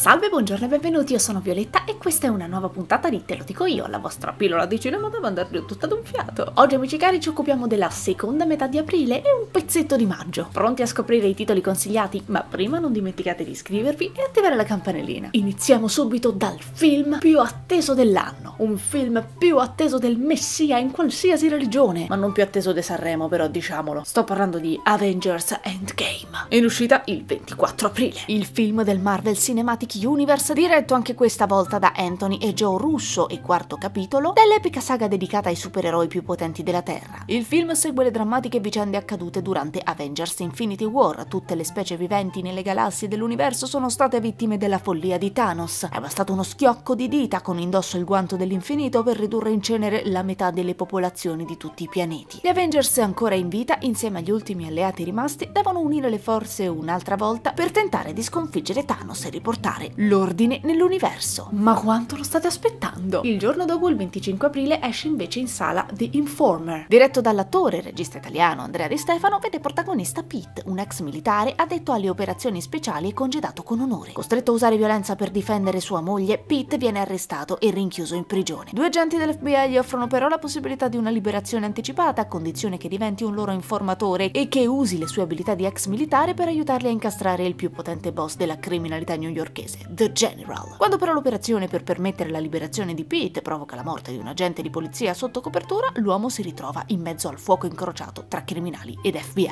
Salve, buongiorno e benvenuti, io sono Violetta e questa è una nuova puntata di Te lo dico io, la vostra pillola di cinema da mandarvi tutta ad un fiato. Oggi amici cari ci occupiamo della seconda metà di aprile e un pezzetto di maggio. Pronti a scoprire i titoli consigliati? Ma prima non dimenticate di iscrivervi e attivare la campanellina. Iniziamo subito dal film più atteso dell'anno, un film più atteso del Messia in qualsiasi religione, ma non più atteso di Sanremo però diciamolo. Sto parlando di Avengers Endgame, in uscita il 24 aprile. Il film del Marvel Cinematic Monkey Universe, diretto anche questa volta da Anthony e Joe Russo e quarto capitolo dell'epica saga dedicata ai supereroi più potenti della Terra. Il film segue le drammatiche vicende accadute durante Avengers Infinity War, tutte le specie viventi nelle galassie dell'universo sono state vittime della follia di Thanos. È bastato uno schiocco di dita con indosso il guanto dell'infinito per ridurre in cenere la metà delle popolazioni di tutti i pianeti. Gli Avengers ancora in vita, insieme agli ultimi alleati rimasti, devono unire le forze un'altra volta per tentare di sconfiggere Thanos e riportarlo portare l'ordine nell'universo. Ma quanto lo state aspettando? Il giorno dopo, il 25 aprile, esce invece in sala The Informer. Diretto dall'attore e regista italiano Andrea Di Stefano, vede protagonista Pete, un ex militare addetto alle operazioni speciali e congedato con onore. Costretto a usare violenza per difendere sua moglie, Pete viene arrestato e rinchiuso in prigione. Due agenti dell'FBI gli offrono però la possibilità di una liberazione anticipata a condizione che diventi un loro informatore e che usi le sue abilità di ex militare per aiutarli a incastrare il più potente boss della criminalità newyorkese inglese, The General. Quando però l'operazione per permettere la liberazione di Pete provoca la morte di un agente di polizia sotto copertura, l'uomo si ritrova in mezzo al fuoco incrociato tra criminali ed FBI.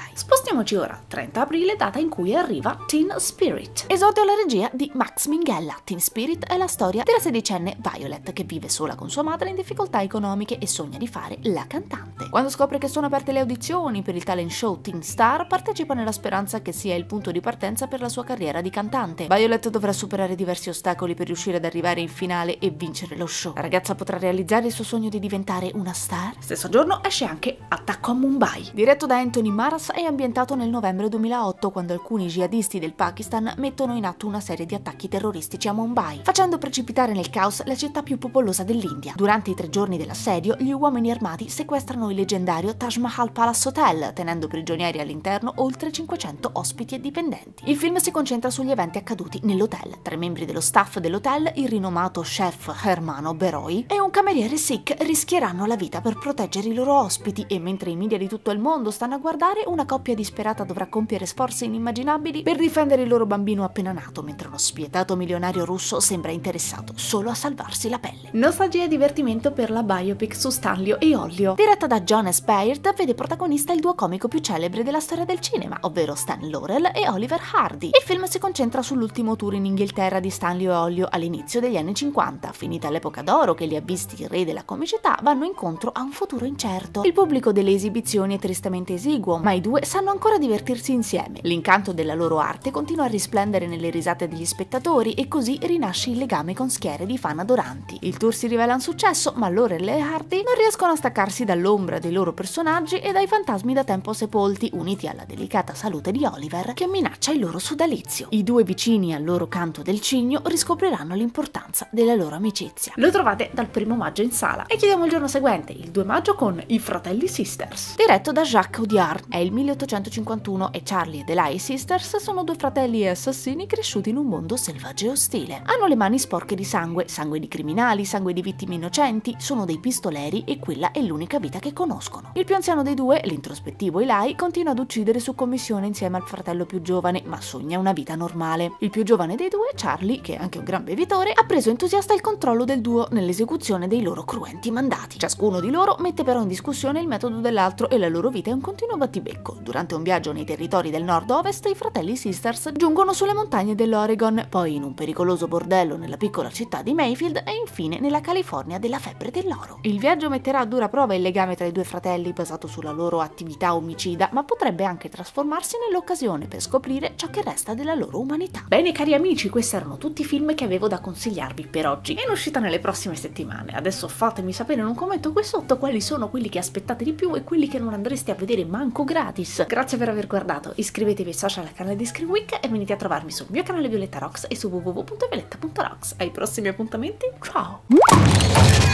Spostiamoci ora, 30 aprile, data in cui arriva Teen Spirit. Esordio alla regia di Max Minghella. Teen Spirit è la storia della sedicenne Violet che vive sola con sua madre in difficoltà economiche e sogna di fare la cantante. Quando scopre che sono aperte le audizioni per il talent show Teen Star, partecipa nella speranza che sia il punto di partenza per la sua carriera di cantante. Violet dovrà superare diversi ostacoli per riuscire ad arrivare in finale e vincere lo show. La ragazza potrà realizzare il suo sogno di diventare una star? Stesso giorno esce anche Attacco a Mumbai, diretto da Anthony Maras e ambientato aumentato nel novembre 2008 quando alcuni jihadisti del Pakistan mettono in atto una serie di attacchi terroristici a Mumbai, facendo precipitare nel caos la città più popolosa dell'India. Durante i tre giorni dell'assedio, gli uomini armati sequestrano il leggendario Taj Mahal Palace Hotel, tenendo prigionieri all'interno oltre 500 ospiti e dipendenti. Il film si concentra sugli eventi accaduti nell'hotel, tre membri dello staff dell'hotel, il rinomato chef Hermano Beroi e un cameriere Sikh rischieranno la vita per proteggere i loro ospiti e mentre i media di tutto il mondo stanno a guardare, una coppia di disperata dovrà compiere sforzi inimmaginabili per difendere il loro bambino appena nato, mentre uno spietato milionario russo sembra interessato solo a salvarsi la pelle. Nostalgia e divertimento per la biopic su Stanlio e Ollio. Diretta da Jonas Baird, vede protagonista il duo comico più celebre della storia del cinema, ovvero Stan Laurel e Oliver Hardy. Il film si concentra sull'ultimo tour in Inghilterra di Stanlio e Ollio all'inizio degli anni 50, finita l'epoca d'oro che li ha visti il re della comicità, vanno incontro a un futuro incerto. Il pubblico delle esibizioni è tristemente esiguo, ma i due sanno ancora ancora divertirsi insieme. L'incanto della loro arte continua a risplendere nelle risate degli spettatori e così rinasce il legame con schiere di fan adoranti. Il tour si rivela un successo, ma loro e le Hardy non riescono a staccarsi dall'ombra dei loro personaggi e dai fantasmi da tempo sepolti, uniti alla delicata salute di Oliver che minaccia il loro sodalizio. I due vicini al loro canto del cigno riscopriranno l'importanza della loro amicizia. Lo trovate dal primo maggio in sala e chiudiamo il giorno seguente, il 2 maggio, con I Fratelli Sisters, diretto da Jacques Audiard. È il 1800 1951 e Charlie e The Lie Sisters sono due fratelli e assassini cresciuti in un mondo selvaggio e ostile. Hanno le mani sporche di sangue, sangue di criminali, sangue di vittime innocenti, sono dei pistoleri e quella è l'unica vita che conoscono. Il più anziano dei due, l'introspettivo Eli, continua ad uccidere su commissione insieme al fratello più giovane, ma sogna una vita normale. Il più giovane dei due, Charlie, che è anche un gran bevitore, ha preso entusiasta il controllo del duo nell'esecuzione dei loro cruenti mandati. Ciascuno di loro mette però in discussione il metodo dell'altro e la loro vita è un continuo battibecco. Durante un viaggio nei territori del nord-ovest, i fratelli Sisters giungono sulle montagne dell'Oregon, poi in un pericoloso bordello nella piccola città di Mayfield e infine nella California della febbre dell'oro. Il viaggio metterà a dura prova il legame tra i due fratelli basato sulla loro attività omicida, ma potrebbe anche trasformarsi nell'occasione per scoprire ciò che resta della loro umanità. Bene cari amici, questi erano tutti i film che avevo da consigliarvi per oggi e in uscita nelle prossime settimane. Adesso fatemi sapere in un commento qui sotto quali sono quelli che aspettate di più e quelli che non andreste a vedere manco gratis. Grazie Grazie per aver guardato, iscrivetevi ai social al canale di Scream Week e venite a trovarmi sul mio canale Violetta Rocks e su www.violetta.rocks. Ai prossimi appuntamenti, ciao!